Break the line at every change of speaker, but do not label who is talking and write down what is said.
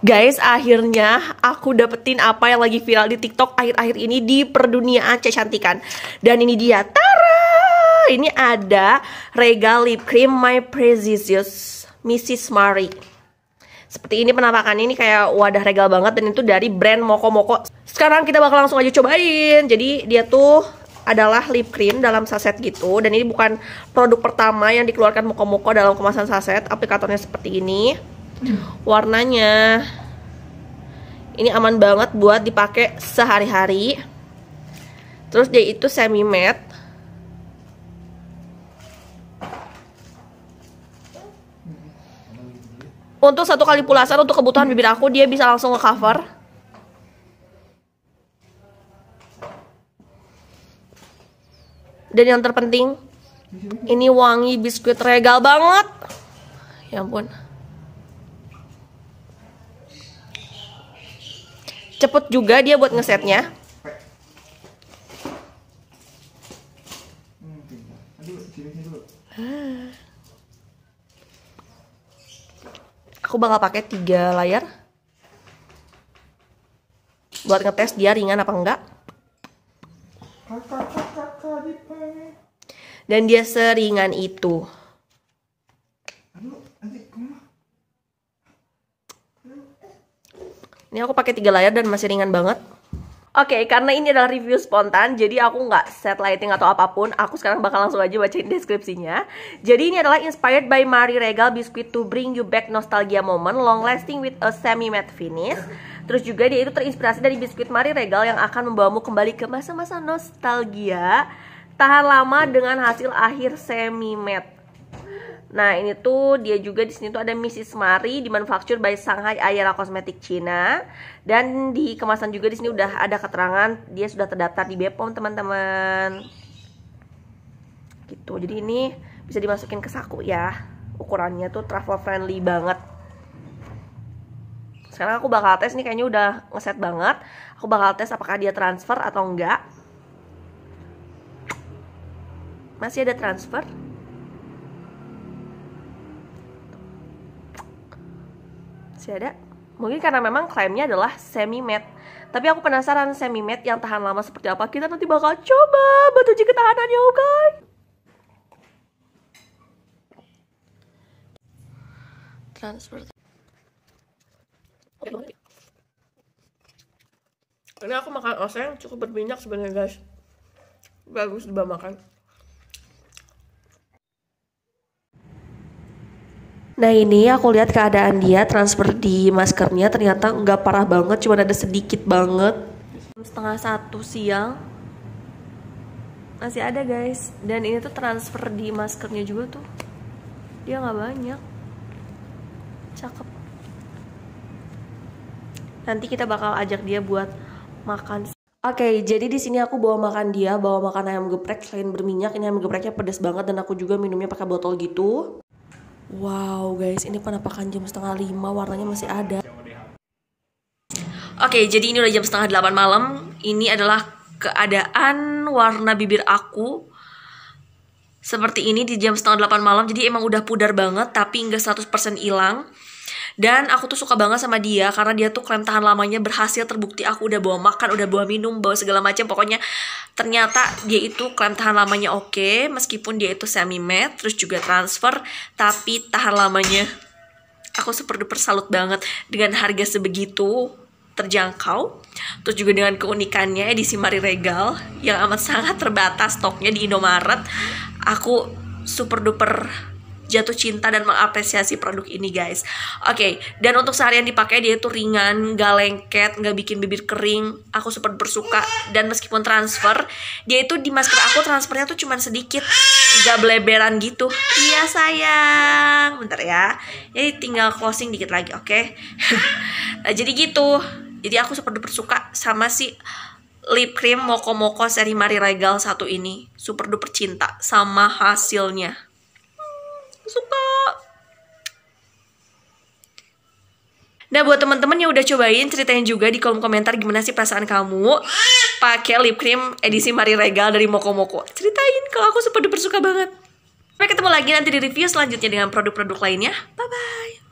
Guys, akhirnya aku dapetin apa yang lagi viral di TikTok akhir-akhir ini di perduniaan cantikan. Dan ini dia, tara! Ini ada Regal Lip Cream My Precious Mrs. Marie. Seperti ini penampakannya ini kayak wadah regal banget dan itu dari brand Moko Moko. Sekarang kita bakal langsung aja cobain. Jadi dia tuh adalah lip cream dalam saset gitu dan ini bukan produk pertama yang dikeluarkan Moko Moko dalam kemasan saset. Aplikatornya seperti ini warnanya ini aman banget buat dipakai sehari-hari terus dia itu semi matte untuk satu kali pulasan untuk kebutuhan bibir aku dia bisa langsung ke cover dan yang terpenting ini wangi biskuit regal banget ya ampun cepet juga dia buat ngesetnya aku bakal pakai tiga layar buat ngetes dia ringan apa enggak dan dia seringan itu Ini aku pakai tiga layar dan masih ringan banget. Oke, okay, karena ini adalah review spontan, jadi aku nggak set lighting atau apapun. Aku sekarang bakal langsung aja bacain deskripsinya. Jadi ini adalah inspired by Marie Regal Biscuit to bring you back nostalgia moment, long lasting with a semi matte finish. Terus juga dia itu terinspirasi dari biskuit Marie Regal yang akan membawamu kembali ke masa-masa nostalgia. Tahan lama dengan hasil akhir semi matte. Nah, ini tuh dia juga di sini tuh ada Mrs. Mari dimanufaktur by Shanghai Ayala Kosmetik China dan di kemasan juga di sini udah ada keterangan dia sudah terdaftar di Bepom, teman-teman. Gitu. Jadi ini bisa dimasukin ke saku ya. Ukurannya tuh travel friendly banget. Sekarang aku bakal tes nih kayaknya udah ngeset banget. Aku bakal tes apakah dia transfer atau enggak. Masih ada transfer? masih ada mungkin karena memang klaimnya adalah semi matte tapi aku penasaran semi matte yang tahan lama seperti apa kita nanti bakal coba batu uji ketahanannya oke okay? transfer ini aku makan oseng cukup berminyak sebenarnya guys bagus dibawa makan Nah ini aku lihat keadaan dia transfer di maskernya ternyata nggak parah banget, cuma ada sedikit banget. Setengah satu siang masih ada guys, dan ini tuh transfer di maskernya juga tuh, dia nggak banyak, cakep. Nanti kita bakal ajak dia buat makan. Oke, okay, jadi di sini aku bawa makan dia, bawa makan ayam geprek selain berminyak, ini ayam gepreknya pedas banget dan aku juga minumnya pakai botol gitu. Wow guys, ini penampakan jam setengah lima, warnanya masih ada. Oke, jadi ini udah jam setengah delapan malam. Ini adalah keadaan warna bibir aku seperti ini di jam setengah delapan malam. Jadi emang udah pudar banget, tapi nggak 100% hilang. Dan aku tuh suka banget sama dia karena dia tuh klaim tahan lamanya berhasil terbukti aku udah bawa makan, udah bawa minum, bawa segala macam. Pokoknya ternyata dia itu klaim tahan lamanya oke okay, meskipun dia itu semi med terus juga transfer tapi tahan lamanya aku super duper salut banget dengan harga sebegitu terjangkau terus juga dengan keunikannya edisi Mari Regal yang amat sangat terbatas stoknya di Indomaret aku super duper jatuh cinta dan mengapresiasi produk ini guys. Oke, okay, dan untuk seharian dipakai dia itu ringan, gak lengket, gak bikin bibir kering. Aku super bersuka dan meskipun transfer, dia itu di masker aku transfernya tuh cuman sedikit, gak beleberan gitu. Iya sayang, bentar ya. Jadi tinggal closing dikit lagi, oke? Okay? nah, jadi gitu. Jadi aku super duper suka sama si lip cream Moko Moko seri Mari Regal satu ini. Super duper cinta sama hasilnya. Nah buat teman-teman yang udah cobain ceritain juga di kolom komentar gimana sih perasaan kamu pakai lip cream edisi Mari Regal dari Moko Moko. Ceritain kalau aku super duper suka banget. Sampai ketemu lagi nanti di review selanjutnya dengan produk-produk lainnya. Bye bye.